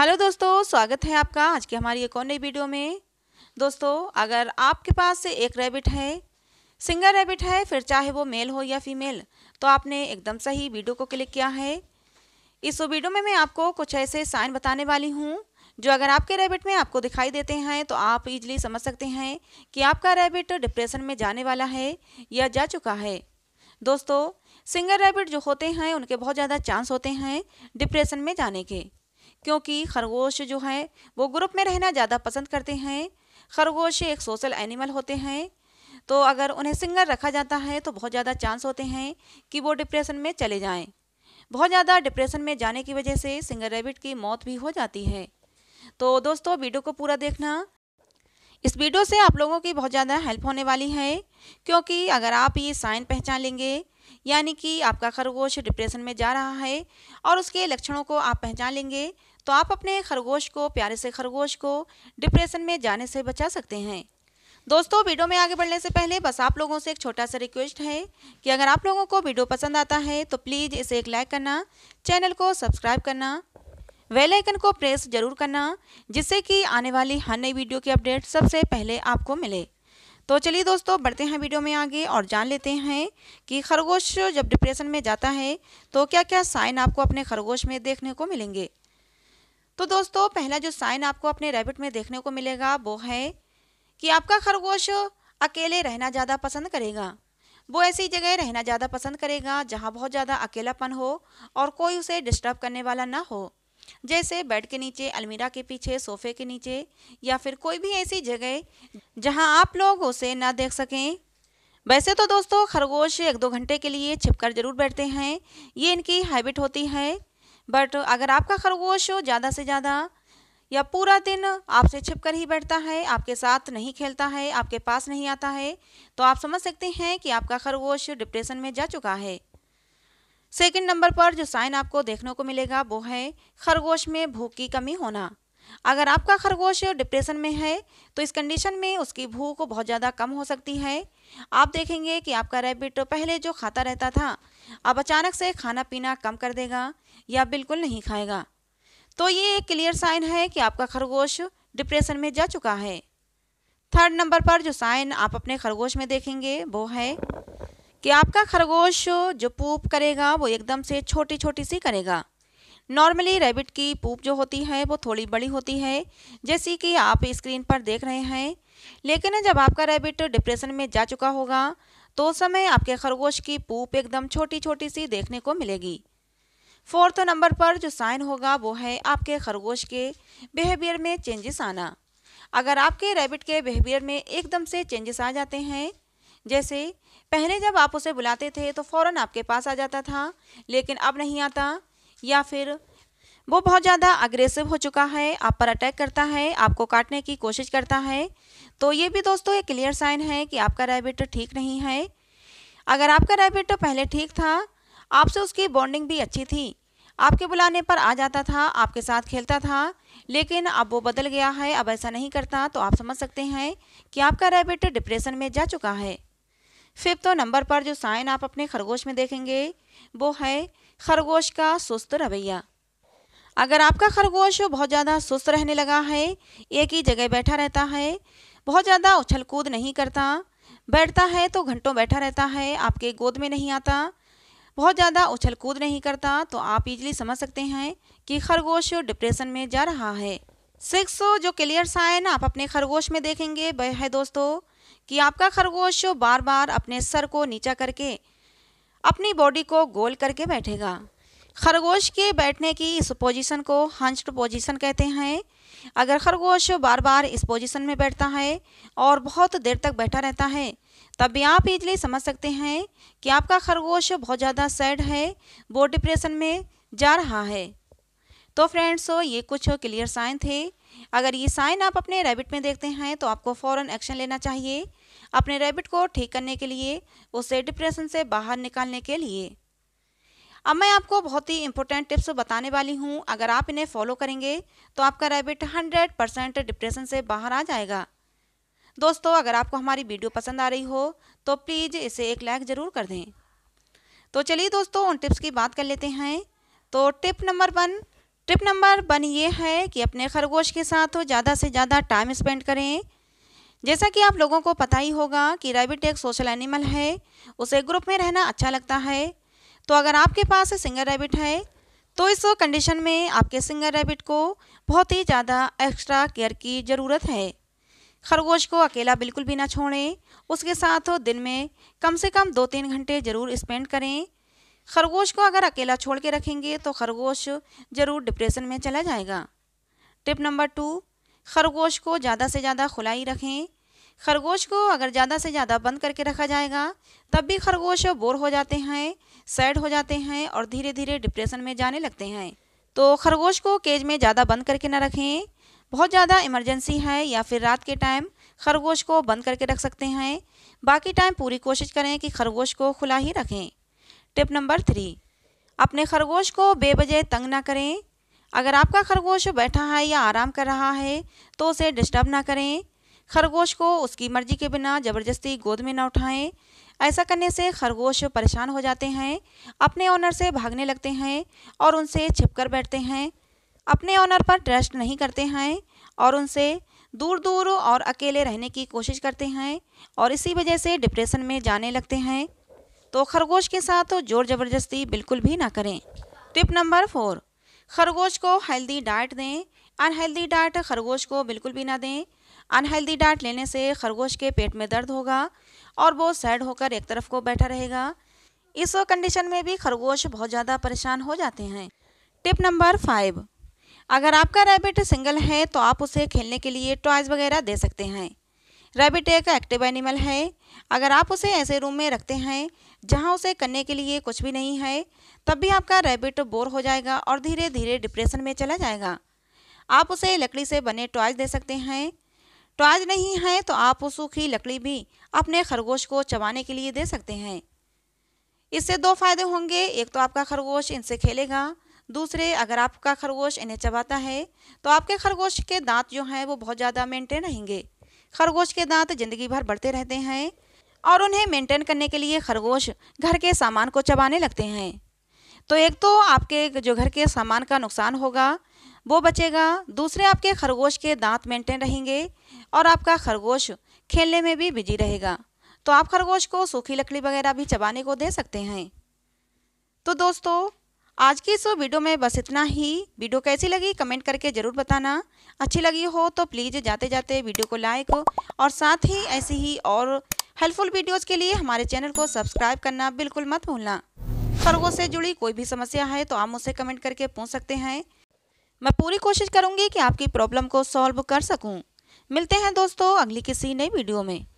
Hello दोस्तों स्वागत है आपका आज की हमारी एक और नई वीडियो में दोस्तों अगर आपके पास से एक रैबिट है सिंगल रैबिट है फिर चाहे वो मेल हो या फीमेल तो आपने एकदम सही वीडियो को क्लिक किया है इस वीडियो में मैं आपको कुछ ऐसे साइन बताने वाली हूँ जो अगर आपके रैबिट में आपको दिखाई देते हैं तो आप इजली समझ सकते हैं कि आपका रैबिट डिप्रेशन में जाने वाला है या जा चुका है दोस्तों सिंगल रैबिट जो होते हैं उनके बहुत ज़्यादा चांस होते हैं डिप्रेशन में जाने के क्योंकि खरगोश जो हैं वो ग्रुप में रहना ज़्यादा पसंद करते हैं खरगोश एक सोशल एनिमल होते हैं तो अगर उन्हें सिंगल रखा जाता है तो बहुत ज़्यादा चांस होते हैं कि वो डिप्रेशन में चले जाएं। बहुत ज़्यादा डिप्रेशन में जाने की वजह से सिंगल रैबिट की मौत भी हो जाती है तो दोस्तों वीडियो को पूरा देखना इस वीडियो से आप लोगों की बहुत ज़्यादा हेल्प होने वाली है क्योंकि अगर आप ये साइन पहचान लेंगे यानी कि आपका खरगोश डिप्रेशन में जा रहा है और उसके लक्षणों को आप पहचान लेंगे तो आप अपने खरगोश को प्यारे से खरगोश को डिप्रेशन में जाने से बचा सकते हैं दोस्तों वीडियो में आगे बढ़ने से पहले बस आप लोगों से एक छोटा सा रिक्वेस्ट है कि अगर आप लोगों को वीडियो पसंद आता है तो प्लीज़ इसे एक लाइक करना चैनल को सब्सक्राइब करना वेल आइकन को प्रेस जरूर करना जिससे कि आने वाली हर नई वीडियो की अपडेट सबसे पहले आपको मिले तो चलिए दोस्तों बढ़ते हैं वीडियो में आगे और जान लेते हैं कि खरगोश जब डिप्रेशन में जाता है तो क्या क्या साइन आपको अपने खरगोश में देखने को मिलेंगे तो दोस्तों पहला जो साइन आपको अपने रैबिट में देखने को मिलेगा वो है कि आपका खरगोश अकेले रहना ज़्यादा पसंद करेगा वो ऐसी जगह रहना ज़्यादा पसंद करेगा जहाँ बहुत ज़्यादा अकेलापन हो और कोई उसे डिस्टर्ब करने वाला ना हो जैसे बेड के नीचे अलमीरा के पीछे सोफे के नीचे या फिर कोई भी ऐसी जगह जहाँ आप लोग उसे ना देख सकें वैसे तो दोस्तों खरगोश एक दो घंटे के लिए छिपकर जरूर बैठते हैं ये इनकी हैबिट होती है बट अगर आपका खरगोश ज़्यादा से ज़्यादा या पूरा दिन आपसे छिप कर ही बैठता है आपके साथ नहीं खेलता है आपके पास नहीं आता है तो आप समझ सकते हैं कि आपका खरगोश डिप्रेशन में जा चुका है सेकंड नंबर पर जो साइन आपको देखने को मिलेगा वो है खरगोश में भूख की कमी होना अगर आपका खरगोश डिप्रेशन में है तो इस कंडीशन में उसकी भूख बहुत ज़्यादा कम हो सकती है आप देखेंगे कि आपका रैबिट तो पहले जो खाता रहता था अब अचानक से खाना पीना कम कर देगा या बिल्कुल नहीं खाएगा तो ये एक क्लियर साइन है कि आपका खरगोश डिप्रेशन में जा चुका है थर्ड नंबर पर जो साइन आप अपने खरगोश में देखेंगे वो है कि आपका खरगोश जो पूप करेगा वो एकदम से छोटी छोटी सी करेगा नॉर्मली रैबिट की पूप जो होती है वो थोड़ी बड़ी होती है जैसी कि आप स्क्रीन पर देख रहे हैं लेकिन जब आपका रैबिट डिप्रेशन में जा चुका होगा तो उस समय आपके खरगोश की पूप एकदम छोटी छोटी सी देखने को मिलेगी फोर्थ नंबर पर जो साइन होगा वो है आपके खरगोश के बिहेवियर में चेंजेस आना अगर आपके रैबिट के बिहेवियर में एकदम से चेंजेस आ जाते हैं जैसे पहले जब आप उसे बुलाते थे तो फ़ौरन आपके पास आ जाता था लेकिन अब नहीं आता या फिर वो बहुत ज़्यादा अग्रेसिव हो चुका है आप पर अटैक करता है आपको काटने की कोशिश करता है तो ये भी दोस्तों एक क्लियर साइन है कि आपका रैबिट ठीक नहीं है अगर आपका रैबिट पहले ठीक था आपसे उसकी बॉन्डिंग भी अच्छी थी आपके बुलाने पर आ जाता था आपके साथ खेलता था लेकिन अब वो बदल गया है अब ऐसा नहीं करता तो आप समझ सकते हैं कि आपका रैबिट डिप्रेशन में जा चुका है फिफ्थ तो नंबर पर जो साइन आप अपने खरगोश में देखेंगे वो है खरगोश का सुस्त रवैया अगर आपका खरगोश बहुत ज़्यादा सुस्त रहने लगा है एक ही जगह बैठा रहता है बहुत ज़्यादा उछल कूद नहीं करता बैठता है तो घंटों बैठा रहता है आपके गोद में नहीं आता बहुत ज़्यादा उछल कूद नहीं करता तो आप इजली समझ सकते हैं कि खरगोश डिप्रेशन में जा रहा है सिक्स जो क्लियर साइन आप अपने खरगोश में देखेंगे वह है दोस्तों कि आपका खरगोश बार बार अपने सर को नीचा करके अपनी बॉडी को गोल करके बैठेगा खरगोश के बैठने की इस पोजीशन को हंस्ड पोजीशन कहते हैं अगर खरगोश बार बार इस पोजीशन में बैठता है और बहुत देर तक बैठा रहता है तब भी आप इजली समझ सकते हैं कि आपका खरगोश बहुत ज़्यादा सैड है वो डिप्रेशन में जा रहा है तो फ्रेंड्स ये कुछ क्लियर साइन थे अगर ये साइन आप अपने रैबिट में देखते हैं तो आपको फ़ौरन एक्शन लेना चाहिए अपने रैबिट को ठीक करने के लिए उसे डिप्रेशन से बाहर निकालने के लिए अब मैं आपको बहुत ही इंपॉर्टेंट टिप्स बताने वाली हूँ अगर आप इन्हें फॉलो करेंगे तो आपका रैबिट हंड्रेड परसेंट डिप्रेशन से बाहर आ जाएगा दोस्तों अगर आपको हमारी वीडियो पसंद आ रही हो तो प्लीज़ इसे एक लाइक ज़रूर कर दें तो चलिए दोस्तों उन टिप्स की बात कर लेते हैं तो tip number one tip number one ये है कि अपने खरगोश के साथ ज़्यादा से ज़्यादा टाइम स्पेंड करें जैसा कि आप लोगों को पता ही होगा कि रैबिट एक सोशल एनिमल है उसे ग्रुप में रहना अच्छा लगता है तो अगर आपके पास सिंगल रैबिट है तो इस कंडीशन में आपके सिंगल रैबिट को बहुत ही ज़्यादा एक्स्ट्रा केयर की ज़रूरत है खरगोश को अकेला बिल्कुल भी ना छोड़ें उसके साथ दिन में कम से कम दो तीन घंटे ज़रूर स्पेंड करें खरगोश को अगर अकेला छोड़ के रखेंगे तो खरगोश ज़रूर डिप्रेशन में चला जाएगा टिप नंबर टू खरगोश को ज़्यादा से ज़्यादा खुलाई रखें खरगोश को अगर ज़्यादा से ज़्यादा बंद करके रखा जाएगा तब भी खरगोश बोर हो जाते हैं सैड हो जाते हैं और धीरे धीरे डिप्रेशन में जाने लगते हैं तो खरगोश को केज में ज़्यादा बंद करके ना रखें बहुत ज़्यादा इमरजेंसी है या फिर रात के टाइम खरगोश को बंद करके रख सकते हैं बाकी टाइम पूरी कोशिश करें कि खरगोश को खुला ही रखें टिप नंबर थ्री अपने खरगोश को बेबजे तंग ना करें अगर आपका खरगोश बैठा है या आराम कर रहा है तो उसे डिस्टर्ब ना करें खरगोश को उसकी मर्जी के बिना ज़बरदस्ती गोद में न उठाएं ऐसा करने से खरगोश परेशान हो जाते हैं अपने ऑनर से भागने लगते हैं और उनसे कर बैठते हैं अपने ऑनर पर ट्रस्ट नहीं करते हैं और उनसे दूर दूर और अकेले रहने की कोशिश करते हैं और इसी वजह से डिप्रेशन में जाने लगते हैं तो खरगोश के साथ जोर ज़बरदस्ती बिल्कुल भी ना करें टिप नंबर फोर खरगोश को हेल्दी डाइट दें अनहेल्दी डाइट खरगोश को बिल्कुल भी ना दें अनहेल्दी डाइट लेने से खरगोश के पेट में दर्द होगा और वो सैड होकर एक तरफ को बैठा रहेगा इस कंडीशन में भी खरगोश बहुत ज़्यादा परेशान हो जाते हैं टिप नंबर फाइव अगर आपका रैबिट सिंगल है तो आप उसे खेलने के लिए टॉयज़ वगैरह दे सकते हैं रैबिट एक एक्टिव एनिमल है अगर आप उसे ऐसे रूम में रखते हैं जहां उसे करने के लिए कुछ भी नहीं है तब भी आपका रैबिट बोर हो जाएगा और धीरे धीरे डिप्रेशन में चला जाएगा आप उसे लकड़ी से बने टॉयज दे सकते हैं तो नहीं है तो आप सूखी लकड़ी भी अपने खरगोश को चबाने के लिए दे सकते हैं इससे दो फायदे होंगे एक तो आपका खरगोश इनसे खेलेगा दूसरे अगर आपका खरगोश इन्हें चबाता है तो आपके खरगोश के दांत जो हैं वो बहुत ज़्यादा मेंटेन रहेंगे खरगोश के दांत ज़िंदगी भर बढ़ते रहते हैं और उन्हें मेंटेन करने के लिए खरगोश घर के सामान को चबाने लगते हैं तो एक तो आपके जो घर के सामान का नुकसान होगा वो बचेगा दूसरे आपके खरगोश के दांत मेंटेन रहेंगे और आपका खरगोश खेलने में भी बिजी रहेगा तो आप खरगोश को सूखी लकड़ी वगैरह भी चबाने को दे सकते हैं तो दोस्तों आज की इस वीडियो में बस इतना ही वीडियो कैसी लगी कमेंट करके ज़रूर बताना अच्छी लगी हो तो प्लीज़ जाते जाते वीडियो को लाइक और साथ ही ऐसी ही और हेल्पफुल वीडियोज़ के लिए हमारे चैनल को सब्सक्राइब करना बिल्कुल मत भूलना खरगोश से जुड़ी कोई भी समस्या है तो आप मुझसे कमेंट करके पूछ सकते हैं मैं पूरी कोशिश करूँगी कि आपकी प्रॉब्लम को सॉल्व कर सकूँ मिलते हैं दोस्तों अगली किसी नई वीडियो में